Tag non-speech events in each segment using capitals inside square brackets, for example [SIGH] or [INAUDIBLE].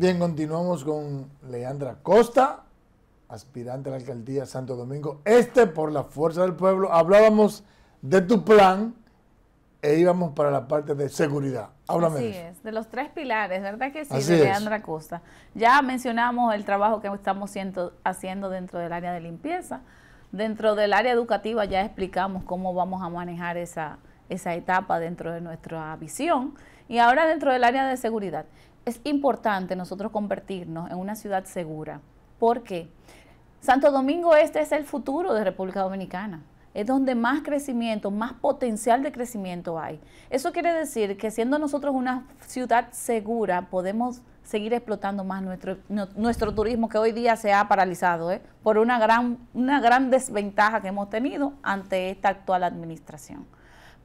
Bien, continuamos con Leandra Costa, aspirante a la alcaldía Santo Domingo Este por la fuerza del pueblo. Hablábamos de tu plan e íbamos para la parte de seguridad. Háblame. Así de es, de los tres pilares, ¿verdad que sí? de Leandra Costa. Ya mencionamos el trabajo que estamos haciendo dentro del área de limpieza. Dentro del área educativa ya explicamos cómo vamos a manejar esa, esa etapa dentro de nuestra visión. Y ahora dentro del área de seguridad es importante nosotros convertirnos en una ciudad segura. porque Santo Domingo Este es el futuro de República Dominicana. Es donde más crecimiento, más potencial de crecimiento hay. Eso quiere decir que siendo nosotros una ciudad segura, podemos seguir explotando más nuestro, nuestro turismo que hoy día se ha paralizado ¿eh? por una gran, una gran desventaja que hemos tenido ante esta actual administración.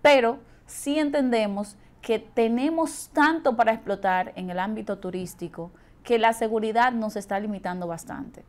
Pero si entendemos que tenemos tanto para explotar en el ámbito turístico que la seguridad nos está limitando bastante.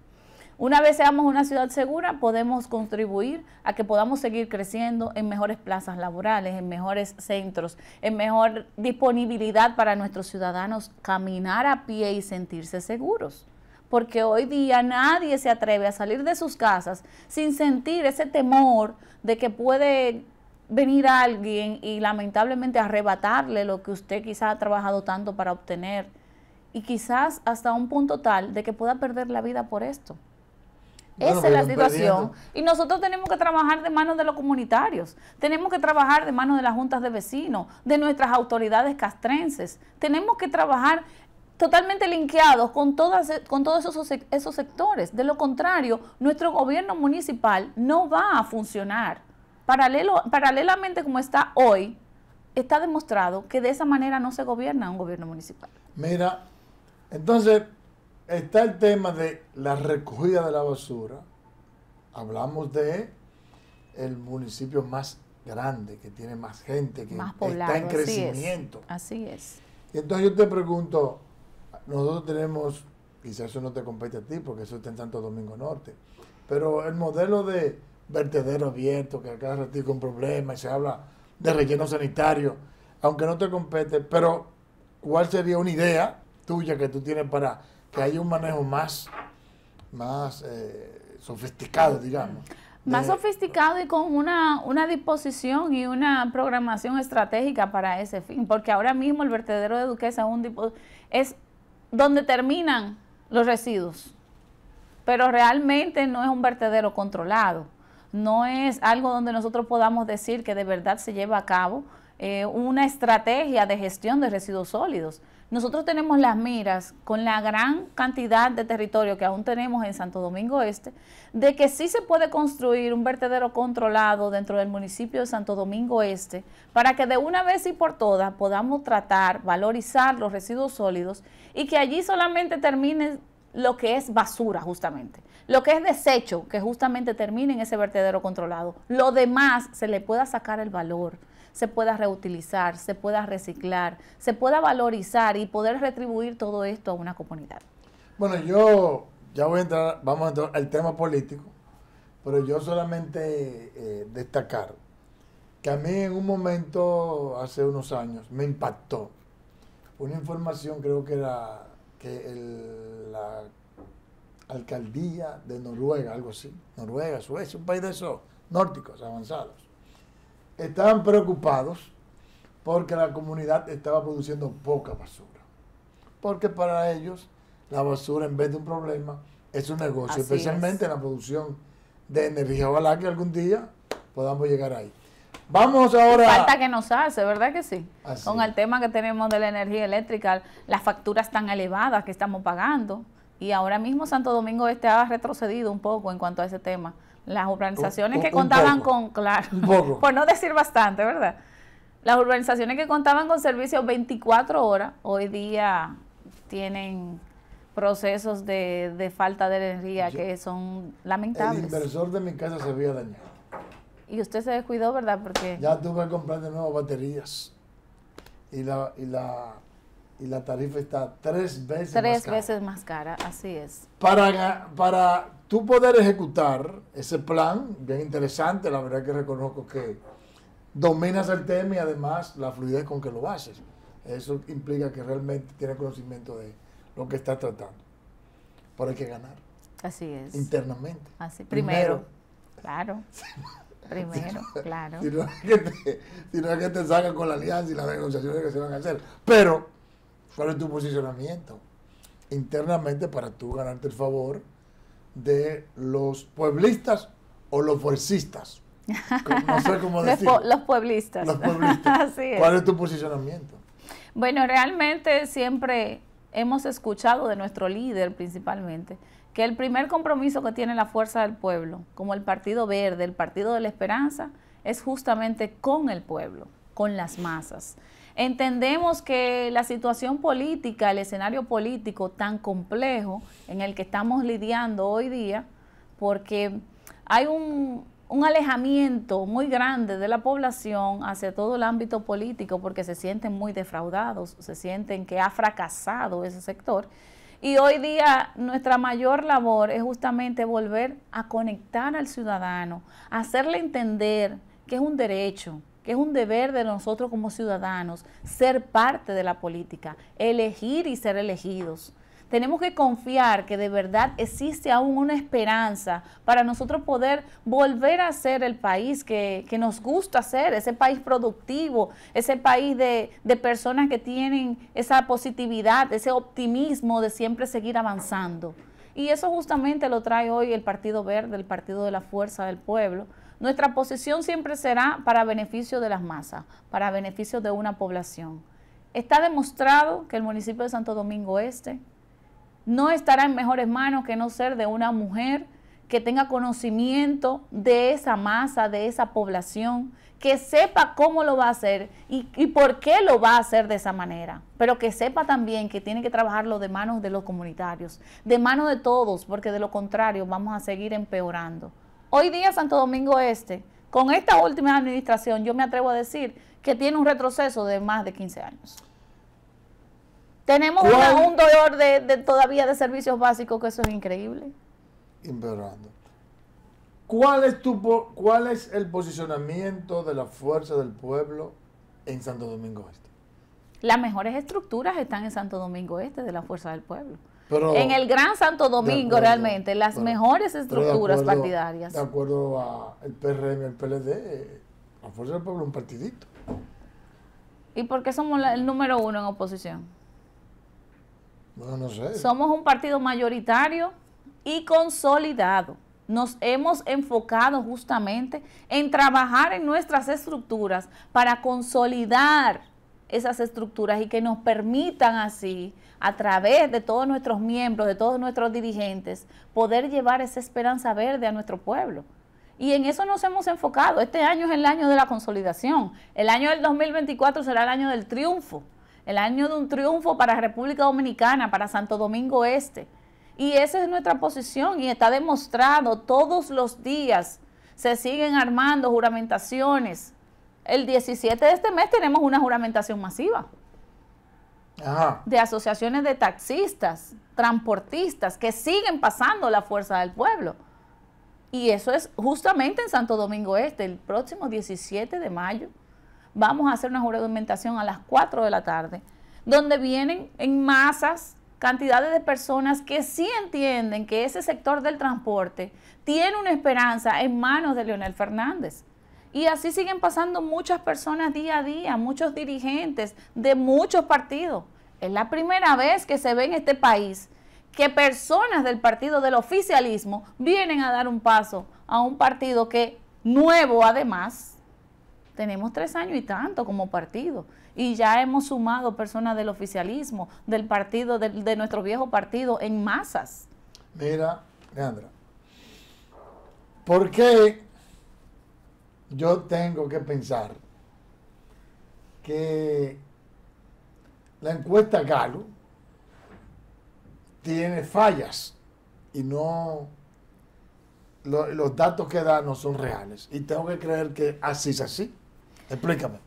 Una vez seamos una ciudad segura, podemos contribuir a que podamos seguir creciendo en mejores plazas laborales, en mejores centros, en mejor disponibilidad para nuestros ciudadanos caminar a pie y sentirse seguros. Porque hoy día nadie se atreve a salir de sus casas sin sentir ese temor de que puede venir a alguien y lamentablemente arrebatarle lo que usted quizás ha trabajado tanto para obtener y quizás hasta un punto tal de que pueda perder la vida por esto. Esa es la situación. Y nosotros tenemos que trabajar de manos de los comunitarios, tenemos que trabajar de manos de las juntas de vecinos, de nuestras autoridades castrenses, tenemos que trabajar totalmente linkeados con, todas, con todos esos, esos sectores. De lo contrario, nuestro gobierno municipal no va a funcionar. Paralelo, paralelamente como está hoy, está demostrado que de esa manera no se gobierna un gobierno municipal. Mira, entonces está el tema de la recogida de la basura. Hablamos de el municipio más grande, que tiene más gente, que está en crecimiento. Así es, Y entonces yo te pregunto, nosotros tenemos, quizás eso no te compete a ti, porque eso está en Santo Domingo Norte, pero el modelo de vertedero abierto, que acá cada ratito problemas y se habla de relleno sanitario, aunque no te compete, pero ¿cuál sería una idea tuya que tú tienes para que haya un manejo más, más eh, sofisticado, digamos? Mm. Más sofisticado y con una, una disposición y una programación estratégica para ese fin, porque ahora mismo el vertedero de Duquesa es donde terminan los residuos, pero realmente no es un vertedero controlado no es algo donde nosotros podamos decir que de verdad se lleva a cabo eh, una estrategia de gestión de residuos sólidos. Nosotros tenemos las miras con la gran cantidad de territorio que aún tenemos en Santo Domingo Este, de que sí se puede construir un vertedero controlado dentro del municipio de Santo Domingo Este, para que de una vez y por todas podamos tratar, valorizar los residuos sólidos y que allí solamente terminen, lo que es basura justamente, lo que es desecho que justamente termine en ese vertedero controlado. Lo demás se le pueda sacar el valor, se pueda reutilizar, se pueda reciclar, se pueda valorizar y poder retribuir todo esto a una comunidad. Bueno, yo ya voy a entrar, vamos a entrar al tema político, pero yo solamente eh, destacar que a mí en un momento, hace unos años, me impactó una información, creo que era que el, la alcaldía de Noruega, algo así, Noruega, Suecia, un país de esos nórdicos avanzados, estaban preocupados porque la comunidad estaba produciendo poca basura. Porque para ellos la basura en vez de un problema es un negocio, especialmente en la producción de energía. Ojalá que algún día podamos llegar ahí. Vamos ahora. Falta que nos hace, ¿verdad que sí? Con el tema que tenemos de la energía eléctrica, las facturas tan elevadas que estamos pagando. Y ahora mismo Santo Domingo Este ha retrocedido un poco en cuanto a ese tema. Las urbanizaciones que contaban con, claro, [LAUGHS] por no decir bastante, ¿verdad? Las urbanizaciones que contaban con servicios 24 horas, hoy día tienen procesos de, falta de energía que son lamentables. El inversor de mi casa se había dañado. Y usted se descuidó, ¿verdad? Porque... Ya tuve que comprar de nuevo baterías. Y la, y la, tarifa está tres veces más cara. Tres veces más cara, así es. Para, para tú poder ejecutar ese plan, bien interesante, la verdad que reconozco que dominas el tema y además la fluidez con que lo haces. Eso implica que realmente tienes conocimiento de lo que estás tratando. Pero hay que ganar. Así es. Internamente. Así, primero. Claro. [LAUGHS] Primero, [LAUGHS] claro. Si no, es que te, salgan con la alianza y las negociaciones que se van a hacer. Pero, ¿cuál es tu posicionamiento? Internamente para tú ganarte el favor de los pueblistas o los forcistas. No sé cómo [LAUGHS] decirlo. los pueblistas. Los pueblistas. [LAUGHS] Así es. ¿Cuál es tu posicionamiento? Bueno, realmente siempre hemos escuchado de nuestro líder principalmente que el primer compromiso que tiene la fuerza del pueblo, como el Partido Verde, el Partido de la Esperanza, es justamente con el pueblo, con las masas. Entendemos que la situación política, el escenario político tan complejo en el que estamos lidiando hoy día, porque hay un, alejamiento muy grande de la población hacia todo el ámbito político porque se sienten muy defraudados, se sienten que ha fracasado ese sector y hoy día nuestra mayor labor es justamente volver a conectar al ciudadano, hacerle entender que es un derecho, que es un deber de nosotros como ciudadanos ser parte de la política, elegir y ser elegidos. Tenemos que confiar que de verdad existe aún una esperanza para nosotros poder volver a ser el país que, nos gusta ser, ese país productivo, ese país de, de personas que tienen esa positividad, ese optimismo de siempre seguir avanzando. Y eso justamente lo trae hoy el Partido Verde, el Partido de la Fuerza del Pueblo. Nuestra posición siempre será para beneficio de las masas, para beneficio de una población. Está demostrado que el municipio de Santo Domingo Este no estará en mejores manos que no ser de una mujer que tenga conocimiento de esa masa, de esa población, que sepa cómo lo va a hacer y, por qué lo va a hacer de esa manera, pero que sepa también que tiene que trabajarlo de manos de los comunitarios, de manos de todos, porque de lo contrario vamos a seguir empeorando. Hoy día Santo Domingo Este, con esta última administración, yo me atrevo a decir que tiene un retroceso de más de 15 años. Tenemos un dolor de, de, todavía de servicios básicos que eso es increíble. Imperando. ¿Cuál es, tu, ¿Cuál es el posicionamiento de la fuerza del pueblo en Santo Domingo Este? Las mejores estructuras están en Santo Domingo Este de la fuerza del pueblo. en el Gran Santo Domingo, realmente, las mejores estructuras partidarias. De acuerdo al PRM, el PLD, la Fuerza del Pueblo es un partidito. ¿Y por qué somos el número uno en oposición? Somos un partido mayoritario y consolidado. Nos hemos enfocado justamente en trabajar en nuestras estructuras para consolidar esas estructuras y que nos permitan así, a través de todos nuestros miembros, de todos nuestros dirigentes, poder llevar esa esperanza verde a nuestro pueblo. Y en eso nos hemos enfocado. Este año es el año de la consolidación. El año del 2024 será el año del triunfo el año de un triunfo para República Dominicana, para Santo Domingo Este. Y esa es nuestra posición y está demostrado todos los días. Se siguen armando juramentaciones. El 17 de este mes tenemos una juramentación masiva. De asociaciones de taxistas, transportistas, que siguen pasando la fuerza del pueblo. Y eso es justamente en Santo Domingo Este, el próximo 17 de mayo vamos a hacer una juramentación a las 4 de la tarde, donde vienen en masas cantidades de personas que sí entienden que ese sector del transporte tiene una esperanza en manos de Leonel Fernández. Y así siguen pasando muchas personas día a día, muchos dirigentes de muchos partidos. Es la primera vez que se ve en este país que personas del partido del oficialismo vienen a dar un paso a un partido que nuevo además tenemos tres años y tanto como partido. Y ya hemos sumado personas del oficialismo, del partido, de, nuestro viejo partido, en masas. Mira, Leandra, ¿por qué yo tengo que pensar que la encuesta Galo tiene fallas y no los datos que da no son reales. Y tengo que creer que así es así. Explícame.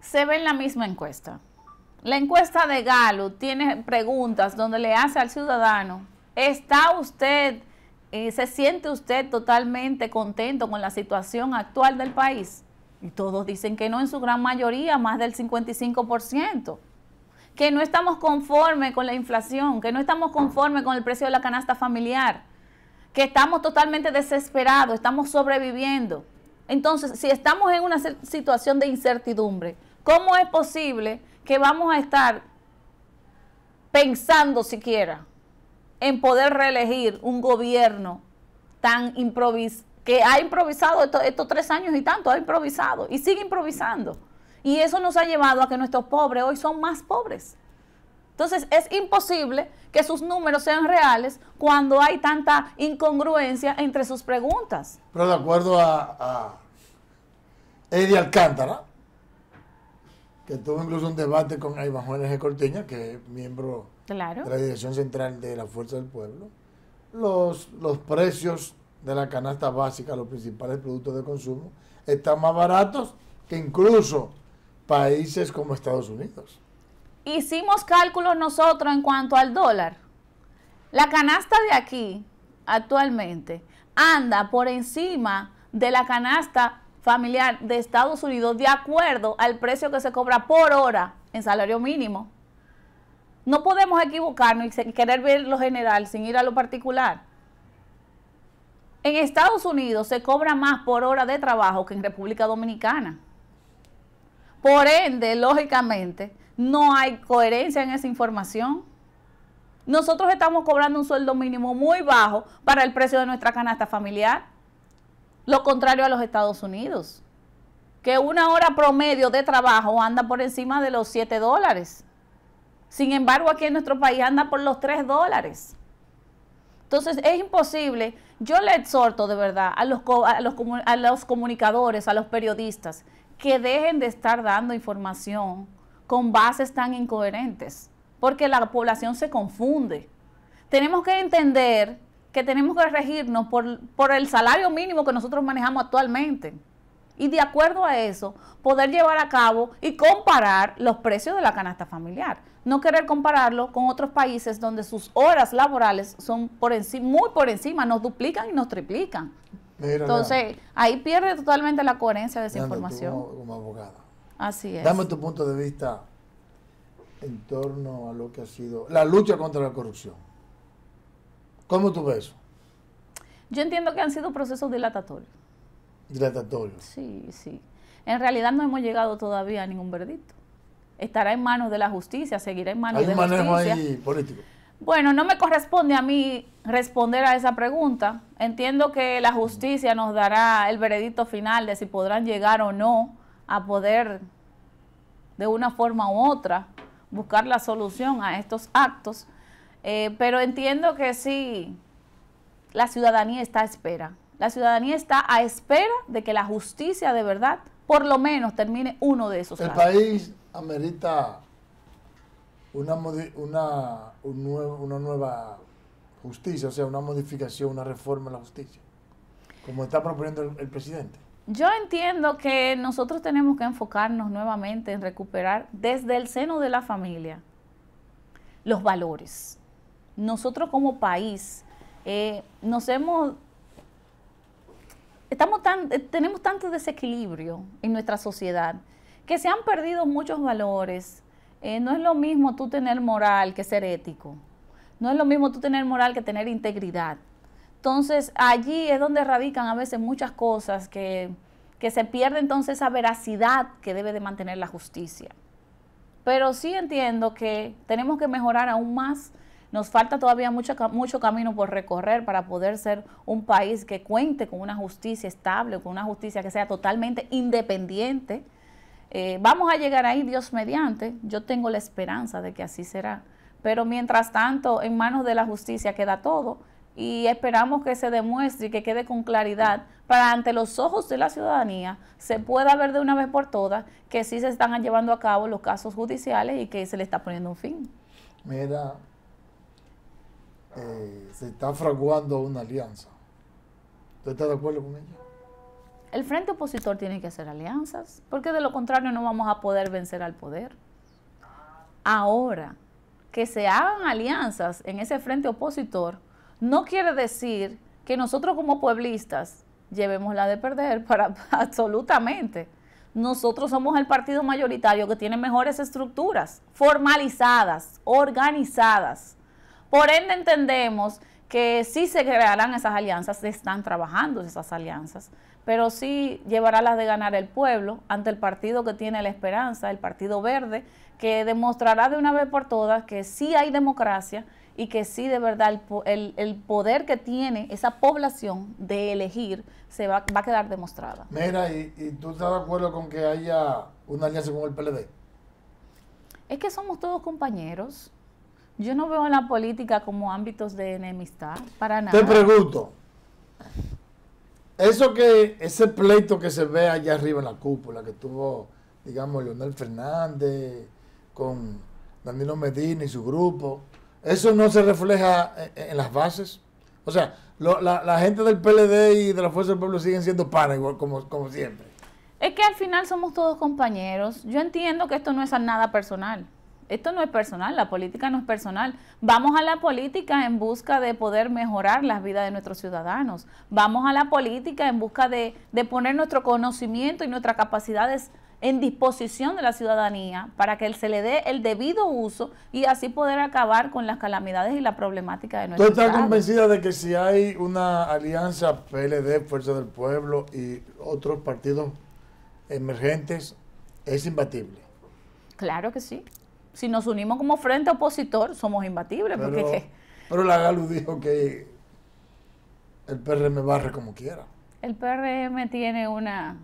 Se ve en la misma encuesta. La encuesta de Galo tiene preguntas donde le hace al ciudadano, ¿está usted, eh, se siente usted totalmente contento con la situación actual del país? Y todos dicen que no en su gran mayoría, más del 55%, que no estamos conformes con la inflación, que no estamos conformes con el precio de la canasta familiar, que estamos totalmente desesperados, estamos sobreviviendo. Entonces, si estamos en una situación de incertidumbre, ¿cómo es posible que vamos a estar pensando siquiera en poder reelegir un gobierno tan improvisado, que ha improvisado estos, estos, tres años y tanto, ha improvisado y sigue improvisando. Y eso nos ha llevado a que nuestros pobres hoy son más pobres. Entonces es imposible que sus números sean reales cuando hay tanta incongruencia entre sus preguntas. Pero de acuerdo a, Eddie Alcántara, que tuvo incluso un debate con Iván Juárez de Cortiña, que es miembro de la Dirección Central de la Fuerza del Pueblo, los, los precios de la canasta básica, los principales productos de consumo, están más baratos que incluso países como Estados Unidos hicimos cálculos nosotros en cuanto al dólar. La canasta de aquí actualmente anda por encima de la canasta familiar de Estados Unidos de acuerdo al precio que se cobra por hora en salario mínimo. No podemos equivocarnos y querer ver lo general sin ir a lo particular. En Estados Unidos se cobra más por hora de trabajo que en República Dominicana. Por ende, lógicamente, no hay coherencia en esa información. Nosotros estamos cobrando un sueldo mínimo muy bajo para el precio de nuestra canasta familiar, lo contrario a los Estados Unidos, que una hora promedio de trabajo anda por encima de los 7 dólares. Sin embargo, aquí en nuestro país anda por los 3 dólares. Entonces es imposible. Yo le exhorto de verdad a los, a los, a los comunicadores, a los periodistas, que dejen de estar dando información con bases tan incoherentes, porque la población se confunde. Tenemos que entender que tenemos que regirnos por, por, el salario mínimo que nosotros manejamos actualmente. Y de acuerdo a eso, poder llevar a cabo y comparar los precios de la canasta familiar. No querer compararlo con otros países donde sus horas laborales son por muy por encima, nos duplican y nos triplican. Entonces, ahí pierde totalmente la coherencia de esa información. como abogada Así es. Dame tu punto de vista en torno a lo que ha sido la lucha contra la corrupción. ¿Cómo tú ves eso? Yo entiendo que han sido procesos dilatatorios. Dilatatorios. Sí, sí. En realidad no hemos llegado todavía a ningún veredicto. Estará en manos de la justicia, seguirá en manos de la justicia. Hay manejo ahí político. Bueno, no me corresponde a mí responder a esa pregunta. Entiendo que la justicia nos dará el veredicto final de si podrán llegar o no a poder de una forma u otra, buscar la solución a estos actos, eh, pero entiendo que sí, la ciudadanía está a espera. La ciudadanía está a espera de que la justicia de verdad, por lo menos, termine uno de esos El país amerita una, una, una nueva justicia, o sea, una modificación, una reforma en la justicia, como está proponiendo el presidente. Yo entiendo que nosotros tenemos que enfocarnos nuevamente en recuperar desde el seno de la familia los valores. Nosotros como país eh, nos hemos... Eh, tenemos tanto desequilibrio en nuestra sociedad que se han perdido muchos valores. Eh, no es lo mismo tú tener moral que ser ético. No es lo mismo tú tener moral que tener integridad. Entonces, allí es donde radican a veces muchas cosas que, se pierde entonces esa veracidad que debe de mantener la justicia. Pero sí entiendo que tenemos que mejorar aún más. Nos falta todavía mucho, mucho camino por recorrer para poder ser un país que cuente con una justicia estable, con una justicia que sea totalmente independiente. Eh, vamos a llegar ahí, Dios mediante. Yo tengo la esperanza de que así será. Pero mientras tanto, en manos de la justicia queda todo y esperamos que se demuestre y que quede con claridad para ante los ojos de la ciudadanía se pueda ver de una vez por todas que sí se están llevando a cabo los casos judiciales y que se le está poniendo un fin. Mira, eh, se está fraguando una alianza. ¿Tú estás de acuerdo con ella? El frente opositor tiene que hacer alianzas, porque de lo contrario no vamos a poder vencer al poder. Ahora, que se hagan alianzas en ese frente opositor, no quiere decir que nosotros como pueblistas llevemos la de perder para [LAUGHS] absolutamente. Nosotros somos el partido mayoritario que tiene mejores estructuras formalizadas, organizadas. Por ende entendemos que sí se crearán esas alianzas, se están trabajando esas alianzas, pero sí llevará las de ganar el pueblo ante el partido que tiene la esperanza, el Partido Verde, que demostrará de una vez por todas que sí hay democracia y que sí, de verdad, el, poder que tiene esa población de elegir se va, a quedar demostrada. Mira, ¿y, tú estás de acuerdo con que haya una alianza con el PLD? Es que somos todos compañeros. Yo no veo la política como ámbitos de enemistad, para nada. Te pregunto, eso que, ese pleito que se ve allá arriba en la cúpula que tuvo, digamos, Leonel Fernández con Danilo Medina y su grupo, ¿Eso no se refleja eh, eh, en, las bases? O sea, la, gente del PLD y de la Fuerza del Pueblo siguen siendo panas como, siempre. Es que al final somos todos compañeros. Yo entiendo que esto no es nada personal. Esto no es personal, la política no es personal. Vamos a la política en busca de poder mejorar las vidas de nuestros ciudadanos. Vamos a la política en busca de, de poner nuestro conocimiento y nuestras capacidades en disposición de la ciudadanía para que se le dé el debido uso y así poder acabar con las calamidades y la problemática de nuestro ¿Tú estás convencida de que si hay una alianza PLD, Fuerza del Pueblo y otros partidos emergentes, es imbatible? Claro que sí. Si nos unimos como frente opositor, somos imbatibles. Pero, porque, la GALU dijo que el PRM barre como quiera. El PRM tiene una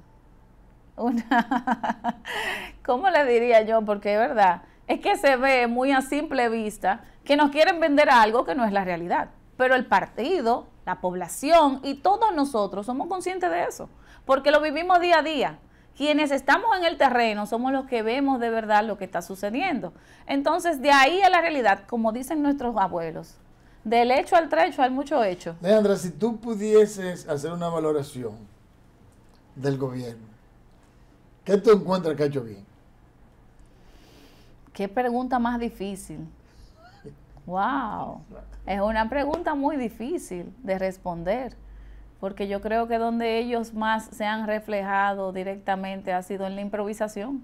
una, [LAUGHS] ¿cómo le diría yo? Porque es verdad, es que se ve muy a simple vista que nos quieren vender algo que no es la realidad. Pero el partido, la población y todos nosotros somos conscientes de eso, porque lo vivimos día a día. Quienes estamos en el terreno somos los que vemos de verdad lo que está sucediendo. Entonces, de ahí a la realidad, como dicen nuestros abuelos, del hecho al trecho hay mucho hecho. Leandra, si tú pudieses hacer una valoración del gobierno, ¿Esto encuentra que ha hecho bien? Qué pregunta más difícil. Wow. Es una pregunta muy difícil de responder, porque yo creo que donde ellos más se han reflejado directamente ha sido en la improvisación.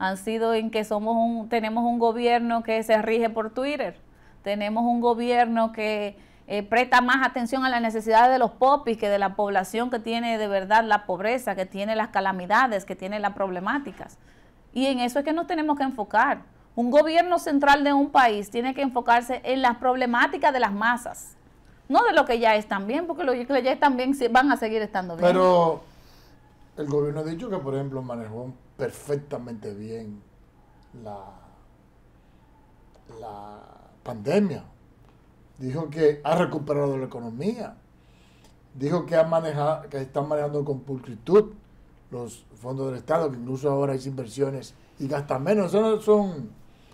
Han sido en que somos un, tenemos un gobierno que se rige por Twitter, tenemos un gobierno que eh, presta más atención a las necesidades de los popis que de la población que tiene de verdad la pobreza, que tiene las calamidades, que tiene las problemáticas. Y en eso es que nos tenemos que enfocar. Un gobierno central de un país tiene que enfocarse en las problemáticas de las masas, no de lo que ya están bien, porque lo que ya están bien van a seguir estando bien. Pero el gobierno ha dicho que, por ejemplo, manejó perfectamente bien la, la pandemia. Dijo que ha recuperado la economía. Dijo que, ha manejado, que están manejando con pulcritud los fondos del Estado, que incluso ahora hay inversiones y gastan menos. Eso son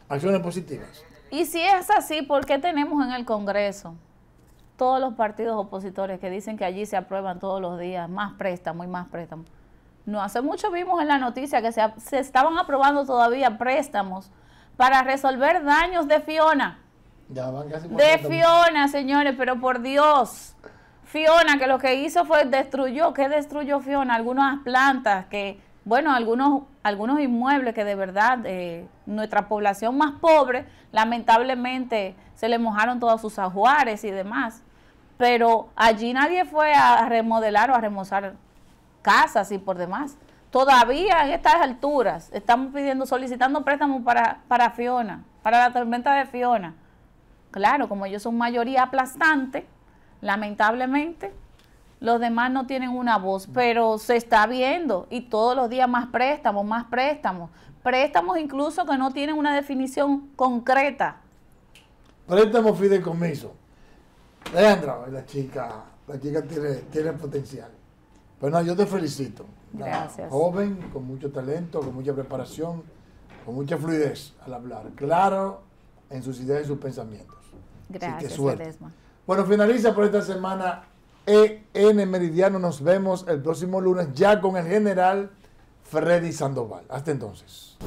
acciones positivas. Y si es así, ¿por qué tenemos en el Congreso todos los partidos opositores que dicen que allí se aprueban todos los días más préstamos y más préstamos? No hace mucho vimos en la noticia que se estaban aprobando todavía préstamos para resolver daños de Fiona de Fiona, señores, pero por Dios. Fiona, que lo que hizo fue destruyó, ¿qué destruyó Fiona? Algunas plantas que, bueno, algunos, algunos inmuebles que de verdad eh, nuestra población más pobre, lamentablemente, se le mojaron todos sus ajuares y demás. Pero allí nadie fue a remodelar o a remozar casas y por demás. Todavía en estas alturas estamos pidiendo, solicitando préstamos para, para Fiona, para la tormenta de Fiona. Claro, como ellos son mayoría aplastante, lamentablemente, los demás no tienen una voz, mm. pero se está viendo y todos los días más préstamos, más préstamos, préstamos incluso que no tienen una definición concreta. Préstamos fideicomiso. Leandro la chica, la chica tiene, tiene potencial. Bueno, pues yo te felicito. Gracias. Joven, con mucho talento, con mucha preparación, con mucha fluidez al hablar. Claro, en sus ideas y sus pensamientos. Gracias, Bueno, finaliza por esta semana EN Meridiano. Nos vemos el próximo lunes ya con el general Freddy Sandoval. Hasta entonces.